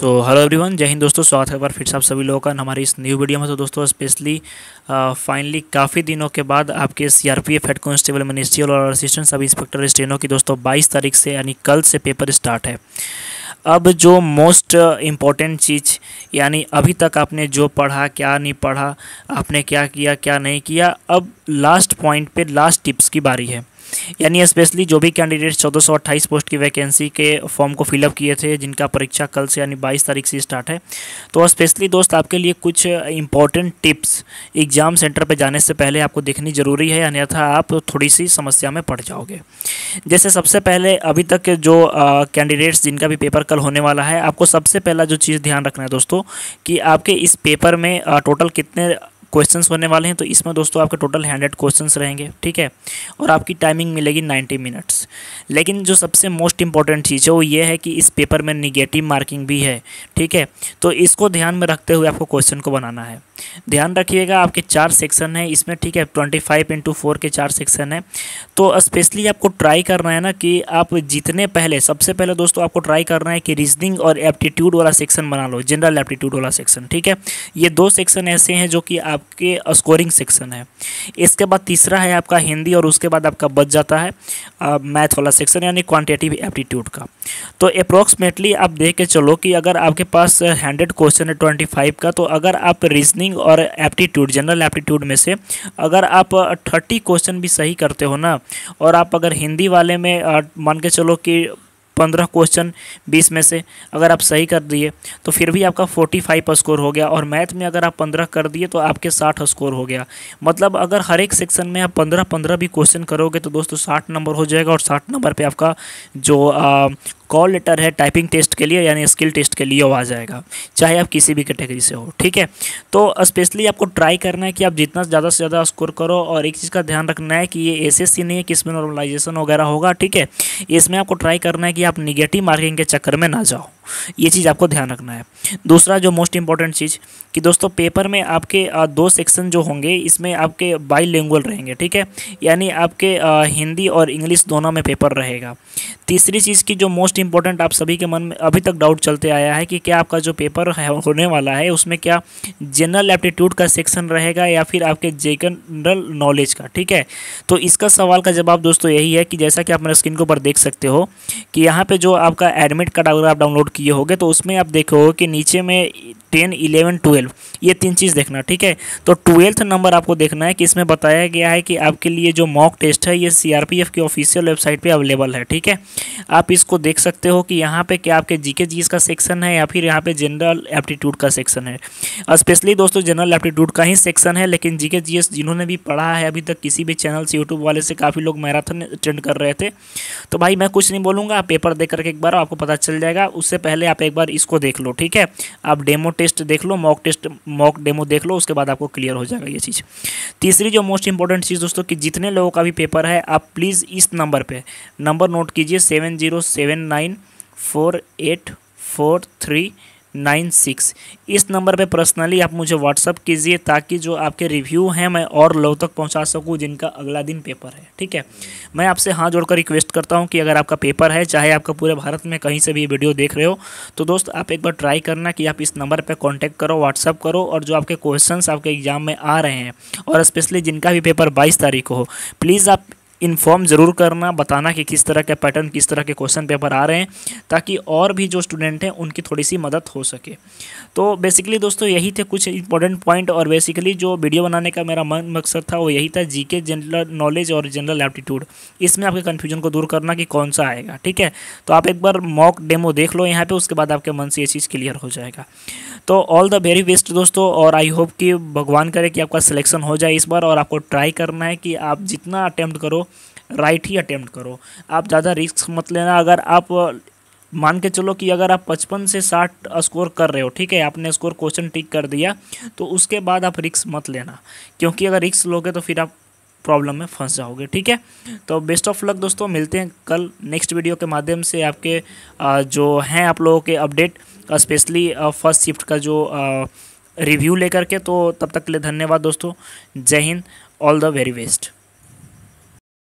so hello everyone जय हिंद दोस्तों स्वागत है एक बार फिर से आप सभी लोगों का हमारी इस न्यू वीडियो में तो दोस्तों स्पेशली फाइनली काफ़ी दिनों के बाद आपके सीआरपीएफ हेड कांस्टेबल मिनिस्ट्रियल और असिस्टेंट सब इंस्पेक्टर स्टेनों की दोस्तों 22 तारीख से यानी कल से पेपर स्टार्ट है अब जो मोस्ट इम्पॉर्टेंट चीज़ यानी अभी तक आपने जो पढ़ा क्या नहीं पढ़ा आपने क्या किया क्या नहीं किया अब लास्ट पॉइंट पर लास्ट टिप्स की बारी है यानी स्पेशली जो भी कैंडिडेट्स चौदह पोस्ट की वैकेंसी के फॉर्म को फिलअप किए थे जिनका परीक्षा कल से यानी बाईस तारीख से स्टार्ट है तो स्पेशली दोस्त आपके लिए कुछ इंपॉर्टेंट टिप्स एग्ज़ाम सेंटर पर जाने से पहले आपको देखनी ज़रूरी है अन्यथा आप थोड़ी सी समस्या में पड़ जाओगे जैसे सबसे पहले अभी तक के जो कैंडिडेट्स जिनका भी पेपर कल होने वाला है आपको सबसे पहला जो चीज़ ध्यान रखना है दोस्तों कि आपके इस पेपर में टोटल कितने क्वेश्चंस होने वाले हैं तो इसमें दोस्तों आपके टोटल हंड्रेड क्वेश्चंस रहेंगे ठीक है और आपकी टाइमिंग मिलेगी नाइन्टी मिनट्स लेकिन जो सबसे मोस्ट इंपॉर्टेंट चीज़ है वो ये है कि इस पेपर में निगेटिव मार्किंग भी है ठीक है तो इसको ध्यान में रखते हुए आपको क्वेश्चन को बनाना है ध्यान रखिएगा आपके चार सेक्शन है इसमें ठीक है ट्वेंटी फाइव इंटू फोर के चार सेक्शन है तो स्पेशली आपको ट्राई करना है ना कि आप जितने पहले सबसे पहले दोस्तों आपको ट्राई करना है कि रीजनिंग और एप्टीट्यूड वाला सेक्शन बना लो जनरल एप्टीट्यूड वाला सेक्शन ठीक है ये दो सेक्शन ऐसे हैं जो कि आपके स्कोरिंग सेक्शन है इसके बाद तीसरा है आपका हिंदी और उसके बाद आपका बच जाता है मैथ वाला सेक्शन यानी क्वान्टिटिव एप्टीट्यूड का तो अप्रोक्सीमेटली आप देख के चलो कि अगर आपके पास हंड्रेड क्वेश्चन है ट्वेंटी फाइव का तो अगर आप रीजनिंग रीजनिंग और एप्टीट्यूड जनरल एप्टीट्यूड में से अगर आप थर्टी क्वेश्चन भी सही करते हो ना और आप अगर हिंदी वाले में मान के चलो कि पंद्रह क्वेश्चन बीस में से अगर आप सही कर दिए तो फिर भी आपका फोर्टी फाइव स्कोर हो गया और मैथ में अगर आप पंद्रह कर दिए तो आपके साठ स्कोर हो गया मतलब अगर हर एक सेक्शन में आप पंद्रह पंद्रह भी क्वेश्चन करोगे तो दोस्तों साठ नंबर हो जाएगा और साठ नंबर पर आपका जो कॉल लेटर है टाइपिंग टेस्ट के लिए यानी स्किल टेस्ट के लिए वो आ जाएगा चाहे आप किसी भी कैटेगरी से हो ठीक है तो स्पेशली आपको ट्राई करना है कि आप जितना ज़्यादा से ज़्यादा स्कोर करो और एक चीज़ का ध्यान रखना है कि ये एस नहीं है कि इसमें नॉर्मलाइजेशन वगैरह होगा ठीक है इसमें आपको ट्राई करना है कि आप निगेटिव मार्किंग के चक्कर में ना जाओ ये चीज़ आपको ध्यान रखना है दूसरा जो मोस्ट इंपॉर्टेंट चीज़ कि दोस्तों पेपर में आपके दो सेक्शन जो होंगे इसमें आपके बाई रहेंगे ठीक है यानी आपके हिंदी और इंग्लिश दोनों में पेपर रहेगा तीसरी चीज़ की जो मोस्ट इंपॉर्टेंट आप सभी के मन में अभी तक डाउट चलते आया है कि क्या आपका जो पेपर होने वाला है उसमें क्या जनरल एप्टीट्यूड का सेक्शन रहेगा या फिर आपके जनरल नॉलेज का ठीक है तो इसका सवाल का जवाब दोस्तों यही है कि जैसा कि आप मेरे स्क्रीन के ऊपर देख सकते हो कि यहाँ पे जो आपका एडमिट कार्ड अगर आप डाउनलोड किए होगे तो उसमें आप देखोगे कि नीचे में टेन इलेवन ट्वेल्व ये तीन चीज़ देखना ठीक है तो ट्वेल्थ नंबर आपको देखना है कि इसमें बताया गया है कि आपके लिए जो मॉक टेस्ट है ये सीआरपीएफ की ऑफिशियल वेबसाइट पे अवेलेबल है ठीक है आप इसको देख सकते हो कि यहाँ पे क्या आपके जीके जीएस का सेक्शन है या फिर यहाँ पे जनरल एप्टीट्यूड का सेक्शन है स्पेशली दोस्तों जनरल एप्टीट्यूड का ही सेक्शन है लेकिन जीके के जिन्होंने भी पढ़ा है अभी तक किसी भी चैनल से यूट्यूब वाले से काफ़ी लोग मैराथन अटेंड कर रहे थे तो भाई मैं कुछ नहीं बोलूँगा पेपर देख करके एक बार आपको पता चल जाएगा उससे पहले आप एक बार इसको देख लो ठीक है आप डेमो टेस्ट देख लो मॉक टेस्ट मॉक डेमो देख लो उसके बाद आपको क्लियर हो जाएगा ये चीज़ तीसरी जो मोस्ट इंपॉर्टेंट चीज़ दोस्तों कि जितने लोगों का भी पेपर है आप प्लीज़ इस नंबर पर नंबर नोट कीजिए seven zero seven nine four eight four three nine six इस नंबर पे पर्सनली आप मुझे व्हाट्सअप कीजिए ताकि जो आपके रिव्यू हैं मैं और लोग तक पहुंचा सकूं जिनका अगला दिन पेपर है ठीक है मैं आपसे हाथ जोड़कर रिक्वेस्ट करता हूं कि अगर आपका पेपर है चाहे आपका पूरे भारत में कहीं से भी वीडियो देख रहे हो तो दोस्त आप एक बार ट्राई करना कि आप इस नंबर पर कॉन्टैक्ट करो व्हाट्सअप करो और जो आपके क्वेश्चन आपके एग्ज़ाम में आ रहे हैं और स्पेशली जिनका भी पेपर बाईस तारीख को हो प्लीज़ आप इन्फॉर्म ज़रूर करना बताना कि किस तरह के पैटर्न किस तरह के क्वेश्चन पेपर आ रहे हैं ताकि और भी जो स्टूडेंट हैं उनकी थोड़ी सी मदद हो सके तो बेसिकली दोस्तों यही थे कुछ इंपॉर्टेंट पॉइंट और बेसिकली जो वीडियो बनाने का मेरा मन मकसद था वो यही था जी के जनरल नॉलेज और जनरल एप्टीट्यूड इसमें आपके कन्फ्यूजन को दूर करना कि कौन सा आएगा ठीक है तो आप एक बार मॉक डेमो देख लो यहाँ पर उसके बाद आपके मन से ये चीज़ क्लियर हो जाएगा तो ऑल द वेरी बेस्ट दोस्तों और आई होप कि भगवान करे कि आपका सिलेक्शन हो जाए इस बार और आपको ट्राई करना है कि आप जितना अटैम्प्ट करो राइट ही अटैम्प्ट करो आप ज़्यादा रिस्क मत लेना अगर आप मान के चलो कि अगर आप पचपन से साठ स्कोर कर रहे हो ठीक है आपने स्कोर क्वेश्चन टिक कर दिया तो उसके बाद आप रिक्स मत लेना क्योंकि अगर रिक्स लोगे तो फिर आप प्रॉब्लम में फंस जाओगे ठीक है तो बेस्ट ऑफ लक दोस्तों मिलते हैं कल नेक्स्ट वीडियो के माध्यम से आपके जो हैं आप लोगों के अपडेट स्पेशली फर्स्ट शिफ्ट का जो रिव्यू लेकर के तो तब तक के लिए धन्यवाद दोस्तों जय Hind all the very best